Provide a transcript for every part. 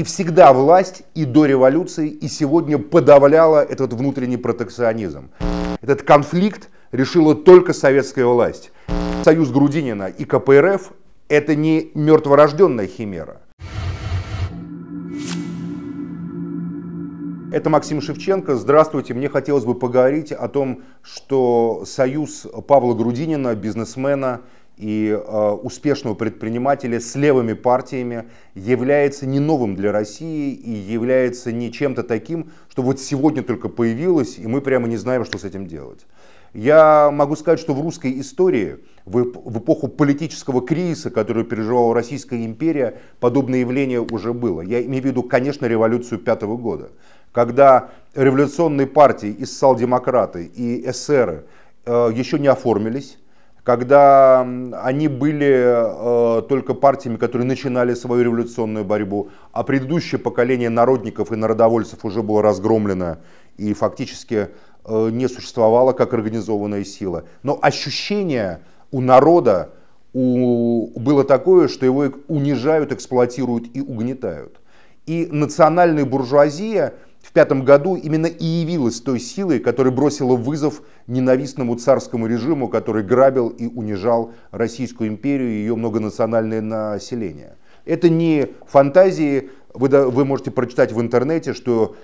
И всегда власть и до революции, и сегодня подавляла этот внутренний протекционизм. Этот конфликт решила только советская власть. Союз Грудинина и КПРФ – это не мертворожденная химера. Это Максим Шевченко. Здравствуйте. Мне хотелось бы поговорить о том, что союз Павла Грудинина, бизнесмена, и э, успешного предпринимателя с левыми партиями является не новым для России и является не чем-то таким, что вот сегодня только появилось, и мы прямо не знаем, что с этим делать. Я могу сказать, что в русской истории, в, эпоху политического кризиса, который переживала Российская империя, подобное явление уже было. Я имею в виду, конечно, революцию пятого года, когда революционные партии, иссал-демократы и эсеры э, еще не оформились, когда они были э, только партиями, которые начинали свою революционную борьбу, а предыдущее поколение народников и народовольцев уже было разгромлено и фактически э, не существовало как организованная сила. Но ощущение у народа у, было такое, что его унижают, эксплуатируют и угнетают. И национальная буржуазия – в пятом году именно и явилась той силой, которая бросила вызов ненавистному царскому режиму, который грабил и унижал Российскую империю и ее многонациональное население. Это не фантазии, вы, вы можете прочитать в интернете, что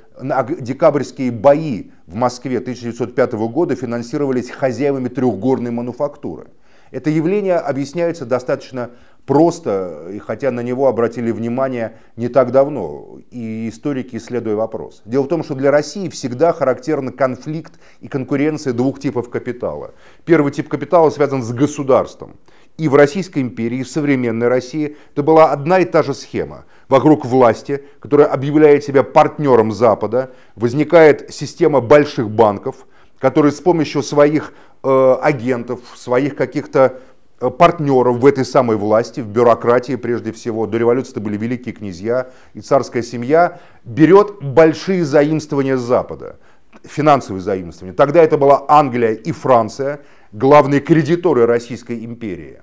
декабрьские бои в Москве 1905 года финансировались хозяевами трехгорной мануфактуры. Это явление объясняется достаточно просто, и хотя на него обратили внимание не так давно, и историки исследуя вопрос. Дело в том, что для России всегда характерен конфликт и конкуренция двух типов капитала. Первый тип капитала связан с государством. И в Российской империи, и в современной России это была одна и та же схема. Вокруг власти, которая объявляет себя партнером Запада, возникает система больших банков, которые с помощью своих э, агентов, своих каких-то Э, партнеров в этой самой власти, в бюрократии прежде всего, до революции это были великие князья и царская семья, берет большие заимствования с Запада, финансовые заимствования. Тогда это была Англия и Франция, главные кредиторы Российской империи.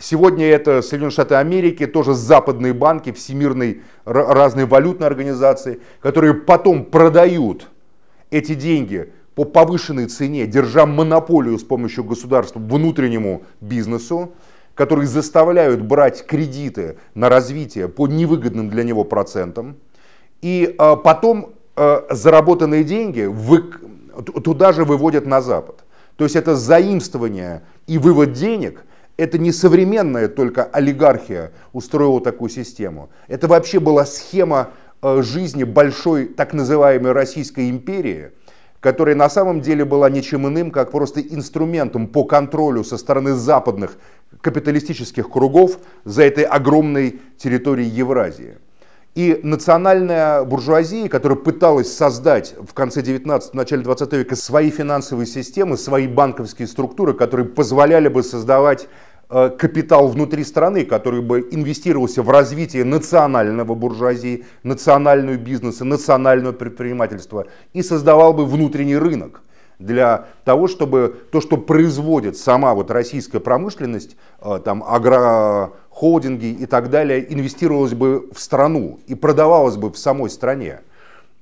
Сегодня это Соединенные Штаты Америки, тоже западные банки, всемирные разные валютные организации, которые потом продают эти деньги по повышенной цене, держа монополию с помощью государства внутреннему бизнесу, которые заставляют брать кредиты на развитие по невыгодным для него процентам. И э, потом э, заработанные деньги вы, туда же выводят на Запад. То есть это заимствование и вывод денег, это не современная только олигархия устроила такую систему. Это вообще была схема э, жизни большой так называемой Российской империи – которая на самом деле была ничем иным, как просто инструментом по контролю со стороны западных капиталистических кругов за этой огромной территорией Евразии. И национальная буржуазия, которая пыталась создать в конце 19 го начале 20 века свои финансовые системы, свои банковские структуры, которые позволяли бы создавать Э, капитал внутри страны, который бы инвестировался в развитие национального буржуазии, национального бизнеса, национального предпринимательства и создавал бы внутренний рынок для того, чтобы то, что производит сама вот российская промышленность, э, там агрохолдинги и так далее, инвестировалось бы в страну и продавалось бы в самой стране.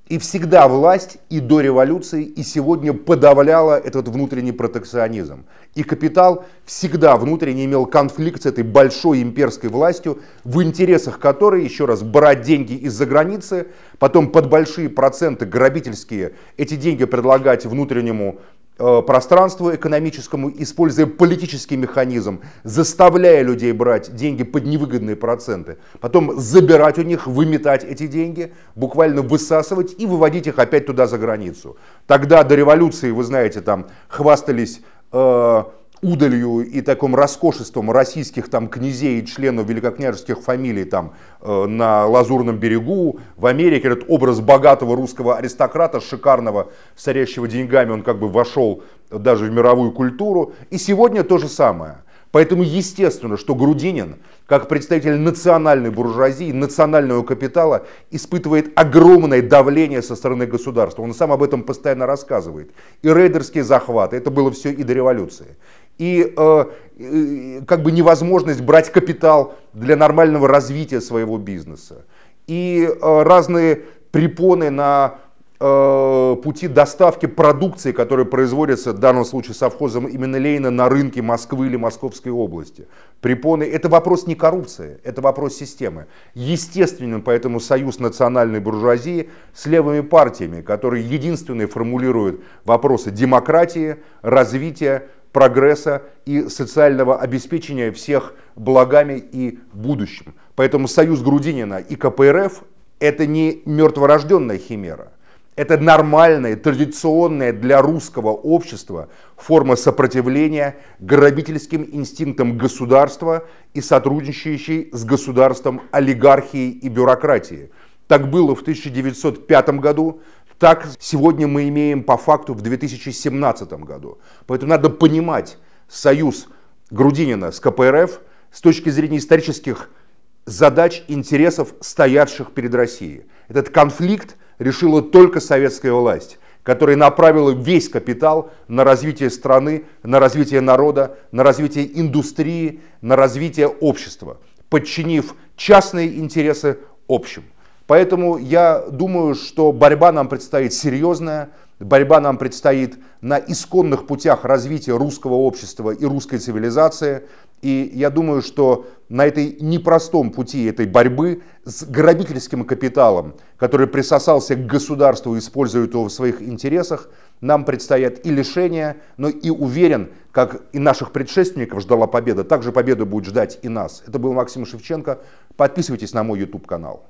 И всегда власть и до революции, и сегодня подавляла этот внутренний протекционизм. И капитал всегда внутренне имел конфликт с этой большой имперской властью, в интересах которой, еще раз, брать деньги из-за границы, потом под большие проценты грабительские эти деньги предлагать внутреннему Э, пространству экономическому, используя политический механизм, заставляя людей брать деньги под невыгодные проценты, потом забирать у них, выметать эти деньги, буквально высасывать и выводить их опять туда за границу. Тогда до революции, вы знаете, там хвастались э, удалью и таком роскошеством российских там князей и членов великокняжеских фамилий там э, на Лазурном берегу, в Америке этот образ богатого русского аристократа, шикарного, сорящего деньгами, он как бы вошел даже в мировую культуру. И сегодня то же самое. Поэтому естественно, что Грудинин, как представитель национальной буржуазии, национального капитала, испытывает огромное давление со стороны государства. Он сам об этом постоянно рассказывает. И рейдерские захваты, это было все и до революции и э, э, как бы невозможность брать капитал для нормального развития своего бизнеса. И э, разные препоны на пути доставки продукции, которая производится, в данном случае совхозом именно Лейна, на рынке Москвы или Московской области. Препоны – это вопрос не коррупции, это вопрос системы. Естественным поэтому союз национальной буржуазии с левыми партиями, которые единственные формулируют вопросы демократии, развития, прогресса и социального обеспечения всех благами и будущим. Поэтому союз Грудинина и КПРФ – это не мертворожденная химера. Это нормальная, традиционная для русского общества форма сопротивления грабительским инстинктам государства и сотрудничающей с государством олигархии и бюрократии. Так было в 1905 году, так сегодня мы имеем по факту в 2017 году. Поэтому надо понимать союз Грудинина с КПРФ с точки зрения исторических задач, интересов, стоявших перед Россией. Этот конфликт решила только советская власть, которая направила весь капитал на развитие страны, на развитие народа, на развитие индустрии, на развитие общества, подчинив частные интересы общим. Поэтому я думаю, что борьба нам предстоит серьезная, борьба нам предстоит на исконных путях развития русского общества и русской цивилизации. И я думаю, что на этой непростом пути этой борьбы с грабительским капиталом, который присосался к государству и использует его в своих интересах, нам предстоят и лишения, но и уверен, как и наших предшественников ждала победа, также победа будет ждать и нас. Это был Максим Шевченко. Подписывайтесь на мой YouTube-канал.